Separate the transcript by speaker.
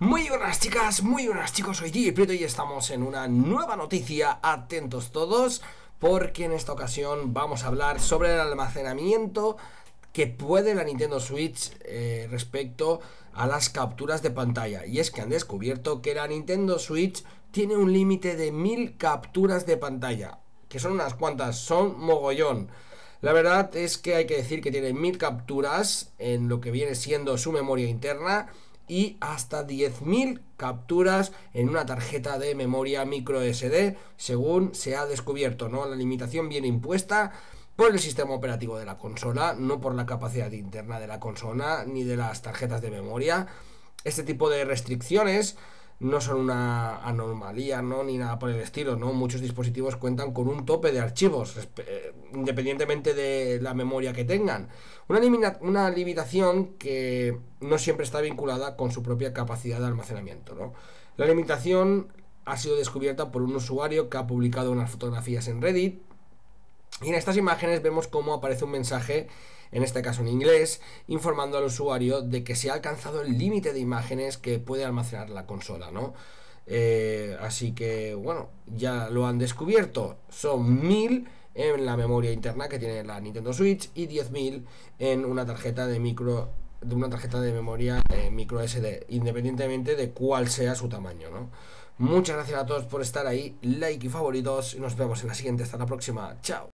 Speaker 1: Muy buenas chicas, muy buenas chicos, soy G y estamos en una nueva noticia, atentos todos, porque en esta ocasión vamos a hablar sobre el almacenamiento que puede la Nintendo Switch eh, respecto a las capturas de pantalla. Y es que han descubierto que la Nintendo Switch tiene un límite de mil capturas de pantalla, que son unas cuantas, son mogollón. La verdad es que hay que decir que tiene mil capturas en lo que viene siendo su memoria interna y hasta 10.000 capturas en una tarjeta de memoria micro SD, según se ha descubierto, ¿no? La limitación viene impuesta por el sistema operativo de la consola, no por la capacidad interna de la consola ni de las tarjetas de memoria. Este tipo de restricciones no son una anomalía, ¿no? Ni nada por el estilo, ¿no? Muchos dispositivos cuentan con un tope de archivos eh, independientemente de la memoria que tengan. Una, limitación que no siempre está vinculada con su propia capacidad de almacenamiento. ¿no? La limitación ha sido descubierta por un usuario que ha publicado unas fotografías en Reddit. Y en estas imágenes vemos cómo aparece un mensaje, en este caso en inglés, informando al usuario de que se ha alcanzado el límite de imágenes que puede almacenar la consola, ¿no? Eh, así que, bueno, ya lo han descubierto. Son mil en la memoria interna que tiene la Nintendo Switch y 10.000 en una tarjeta de micro de una tarjeta de memoria eh, micro SD, independientemente de cuál sea su tamaño, ¿no? Muchas gracias a todos por estar ahí, like y favoritos, y nos vemos en la siguiente, hasta la próxima, chao.